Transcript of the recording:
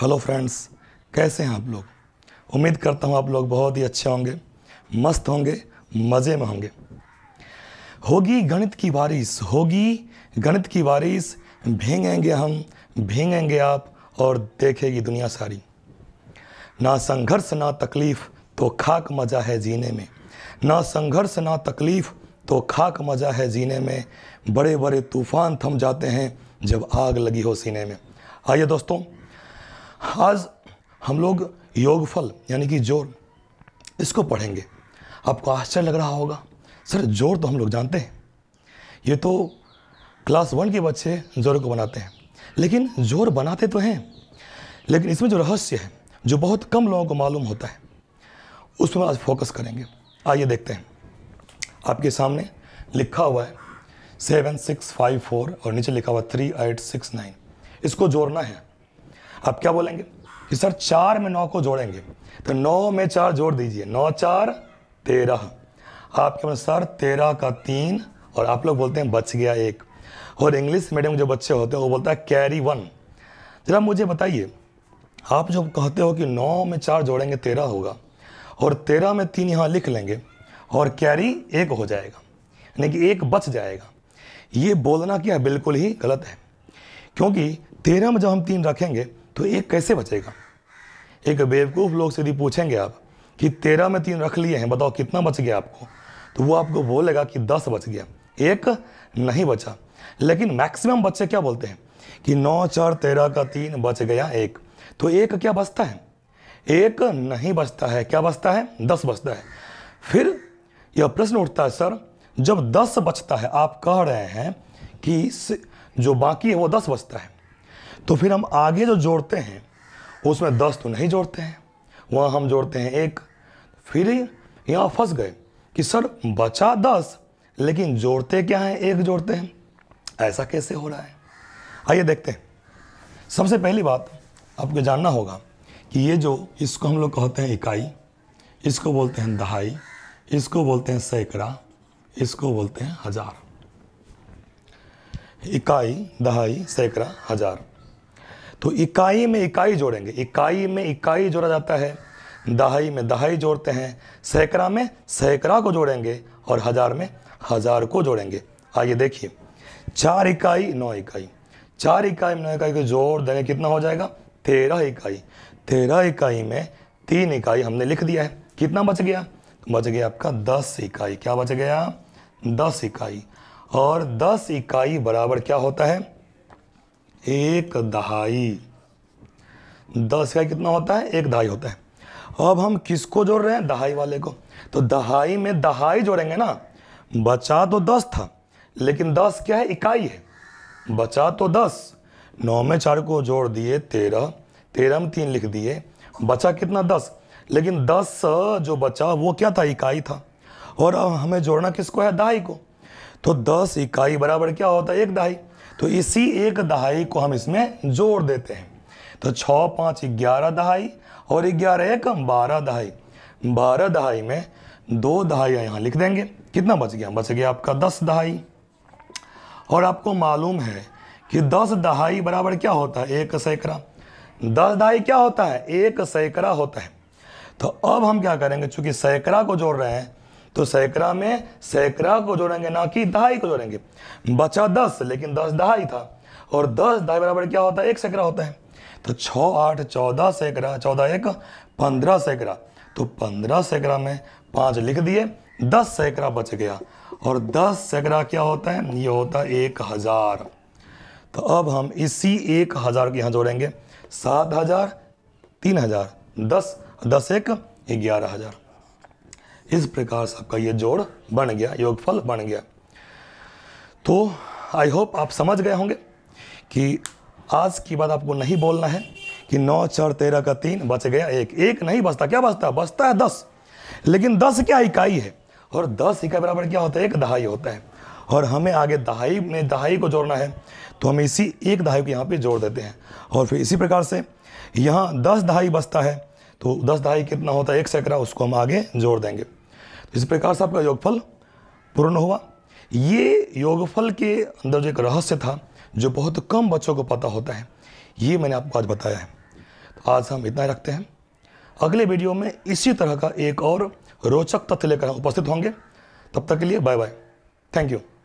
hello friends कैसे हैं आप लोग उम्मीद करता हूँ आप लोग बहुत ही अच्छे होंगे मस्त होंगे मज़े में होंगे होगी गणित की बारिश होगी गणित की बारिश भींगेंगे हम भींगेंगे आप और देखेगी दुनिया सारी ना संघर्ष ना तकलीफ़ तो खाक मज़ा है जीने में ना संघर्ष ना तकलीफ़ तो खाक मज़ा है जीने में बड़े बड़े तूफ़ान थम जाते हैं जब आग लगी हो सीने में आइए दोस्तों आज हम लोग योगफल यानी कि जोर इसको पढ़ेंगे आपको आश्चर्य लग रहा होगा सर जोर तो हम लोग जानते हैं ये तो क्लास वन के बच्चे जोर को बनाते हैं लेकिन जोर बनाते तो हैं लेकिन इसमें जो रहस्य है जो बहुत कम लोगों को मालूम होता है उस पर आज फोकस करेंगे आइए देखते हैं आपके सामने लिखा हुआ है सेवन सिक्स फाइव फोर और नीचे लिखा हुआ थ्री एट सिक्स नाइन इसको जोड़ना है अब क्या बोलेंगे कि सर चार में नौ को जोड़ेंगे तो नौ में चार जोड़ दीजिए नौ चार तेरह आपके बोलते सर तेरह का तीन और आप लोग बोलते हैं बच गया एक और इंग्लिश मीडियम जो बच्चे होते हैं वो बोलता है कैरी वन जरा मुझे बताइए आप जो कहते हो कि नौ में चार जोड़ेंगे तेरह होगा और तेरह में तीन यहाँ लिख लेंगे और कैरी एक हो जाएगा यानी कि एक बच जाएगा ये बोलना क्या बिल्कुल ही गलत है क्योंकि तेरह में जब हम तीन रखेंगे तो एक कैसे बचेगा एक बेवकूफ़ लोग से यदि पूछेंगे आप कि तेरह में तीन रख लिए हैं बताओ कितना बच गया आपको तो वो आपको बोलेगा कि दस बच गया एक नहीं बचा लेकिन मैक्सिमम बच्चे क्या बोलते हैं कि नौ चार तेरह का तीन बच गया एक तो एक क्या बचता है एक नहीं बचता है क्या बचता है दस बचता है फिर यह प्रश्न उठता है सर जब दस बचता है आप कह रहे हैं कि जो बाकी है वो दस बचता है तो फिर हम आगे जो जोड़ते हैं उसमें दस तो नहीं जोड़ते हैं वहाँ हम जोड़ते हैं एक फिर यहाँ फंस गए कि सर बचा दस लेकिन जोड़ते क्या हैं एक जोड़ते हैं ऐसा कैसे हो रहा है आइए देखते हैं सबसे पहली बात आपको जानना होगा कि ये जो इसको हम लोग कहते हैं इकाई इसको बोलते हैं दहाई इसको बोलते हैं सैकड़ा इसको बोलते हैं हजार इकाई दहाई सैकड़ा हजार तो इकाई में इकाई जोड़ेंगे इकाई में इकाई जोड़ा जाता है दहाई में दहाई जोड़ते हैं सैकड़ा में सैकड़ा को जोड़ेंगे और हज़ार में हज़ार को जोड़ेंगे आइए देखिए चार इकाई नौ इकाई चार इकाई में नौ इकाई को जोड़ देंगे कितना हो जाएगा तेरह इकाई तेरह इकाई में तीन इकाई हमने लिख दिया है कितना बच गया तो बच गया आपका दस इकाई क्या बच गया दस इकाई और दस इकाई बराबर क्या होता है एक दहाई दस का कितना होता है एक दहाई होता है अब हम किसको जोड़ रहे हैं दहाई वाले को तो दहाई में दहाई जोड़ेंगे ना बचा तो दस था लेकिन दस क्या है इकाई है बचा तो दस नौ में चार को जोड़ दिए तेरह तेरह में तीन लिख दिए बचा कितना दस लेकिन दस जो बचा वो क्या था इकाई था और अब हमें जोड़ना किसको है दहाई को तो दस इकाई बराबर क्या होता है एक दहाई तो इसी एक दहाई को हम इसमें जोड़ देते हैं तो छः पाँच ग्यारह दहाई और ग्यारह एक बारह दहाई बारह दहाई में दो दहाइयाँ यहाँ लिख देंगे कितना बच गया बच गया आपका दस दहाई और आपको मालूम है कि दस दहाई बराबर क्या होता है एक सैकड़ा दस दहाई क्या होता है एक सैकड़ा होता है तो अब हम क्या करेंगे चूंकि सैकड़ा को जोड़ रहे हैं तो सैकड़ा में सैकड़ा को जोड़ेंगे ना कि दहाई को जोड़ेंगे बचा दस लेकिन दस दहाई था और दस दहाई बराबर क्या होता है एक सैकड़ा होता है तो छः आठ चौदह सैकड़ा चौदह एक पंद्रह सैकड़ा तो पंद्रह सैकड़ा में पाँच लिख दिए दस सैकड़ा बच गया और दस सैकड़ा क्या होता है ये होता है एक हज़ार तो अब हम इसी एक हज़ार के यहाँ जोड़ेंगे सात हज़ार तीन हज़ार दस दस एक ग्यारह हज़ार इस प्रकार से आपका ये जोड़ बन गया योगफल बन गया तो आई होप आप समझ गए होंगे कि आज की बात आपको नहीं बोलना है कि नौ चार तेरह का तीन बच गया एक एक नहीं बचता क्या बचता बचता है दस लेकिन दस क्या इकाई है और दस इकाई बराबर क्या होता है एक दहाई होता है और हमें आगे दहाई में दहाई को जोड़ना है तो हम इसी एक दहाई को यहाँ पे जोड़ देते हैं और फिर इसी प्रकार से यहाँ दस दहाई बचता है तो दस दहाई कितना होता है एक सैकड़ा उसको हम आगे जोड़ देंगे इस प्रकार से आपका योगफल पूर्ण हुआ ये योगफल के अंदर जो एक रहस्य था जो बहुत कम बच्चों को पता होता है ये मैंने आपको आज बताया है तो आज हम इतना ही रखते हैं अगले वीडियो में इसी तरह का एक और रोचक तथ्य लेकर उपस्थित होंगे तब तक के लिए बाय बाय थैंक यू